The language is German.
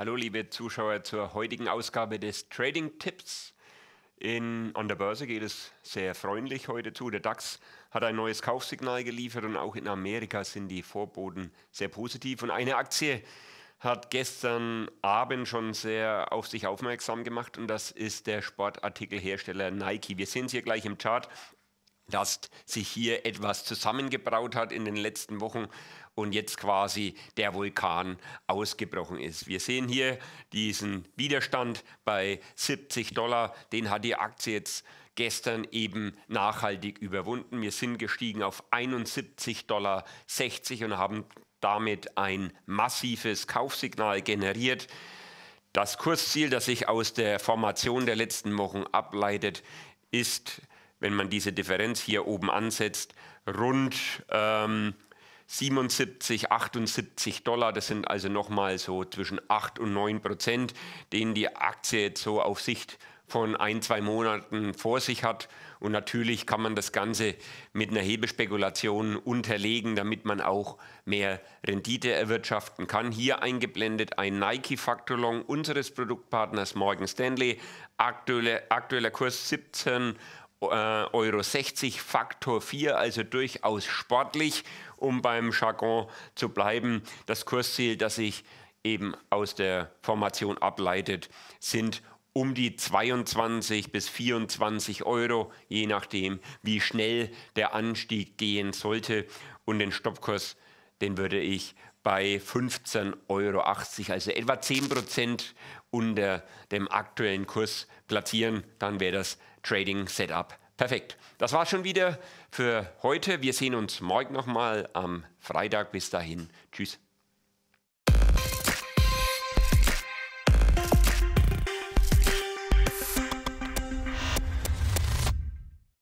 Hallo liebe Zuschauer zur heutigen Ausgabe des Trading Tipps. In, an der Börse geht es sehr freundlich heute zu. Der DAX hat ein neues Kaufsignal geliefert und auch in Amerika sind die Vorboten sehr positiv. Und eine Aktie hat gestern Abend schon sehr auf sich aufmerksam gemacht und das ist der Sportartikelhersteller Nike. Wir sehen es hier gleich im Chart dass sich hier etwas zusammengebraut hat in den letzten Wochen und jetzt quasi der Vulkan ausgebrochen ist. Wir sehen hier diesen Widerstand bei 70 Dollar, den hat die Aktie jetzt gestern eben nachhaltig überwunden. Wir sind gestiegen auf 71,60 Dollar und haben damit ein massives Kaufsignal generiert. Das Kursziel, das sich aus der Formation der letzten Wochen ableitet, ist wenn man diese Differenz hier oben ansetzt, rund ähm, 77, 78 Dollar. Das sind also nochmal so zwischen 8 und 9 Prozent, den die Aktie jetzt so auf Sicht von ein, zwei Monaten vor sich hat. Und natürlich kann man das Ganze mit einer Hebespekulation unterlegen, damit man auch mehr Rendite erwirtschaften kann. Hier eingeblendet ein Nike Factor Long unseres Produktpartners Morgan Stanley. Aktuelle, aktueller Kurs 17,50 äh, Euro 60 Faktor 4, also durchaus sportlich, um beim Jargon zu bleiben. Das Kursziel, das sich eben aus der Formation ableitet, sind um die 22 bis 24 Euro, je nachdem, wie schnell der Anstieg gehen sollte. Und den Stoppkurs den würde ich bei 15,80 Euro, also etwa 10 Prozent unter dem aktuellen Kurs platzieren. Dann wäre das Trading Setup perfekt. Das war schon wieder für heute. Wir sehen uns morgen nochmal am Freitag. Bis dahin. Tschüss.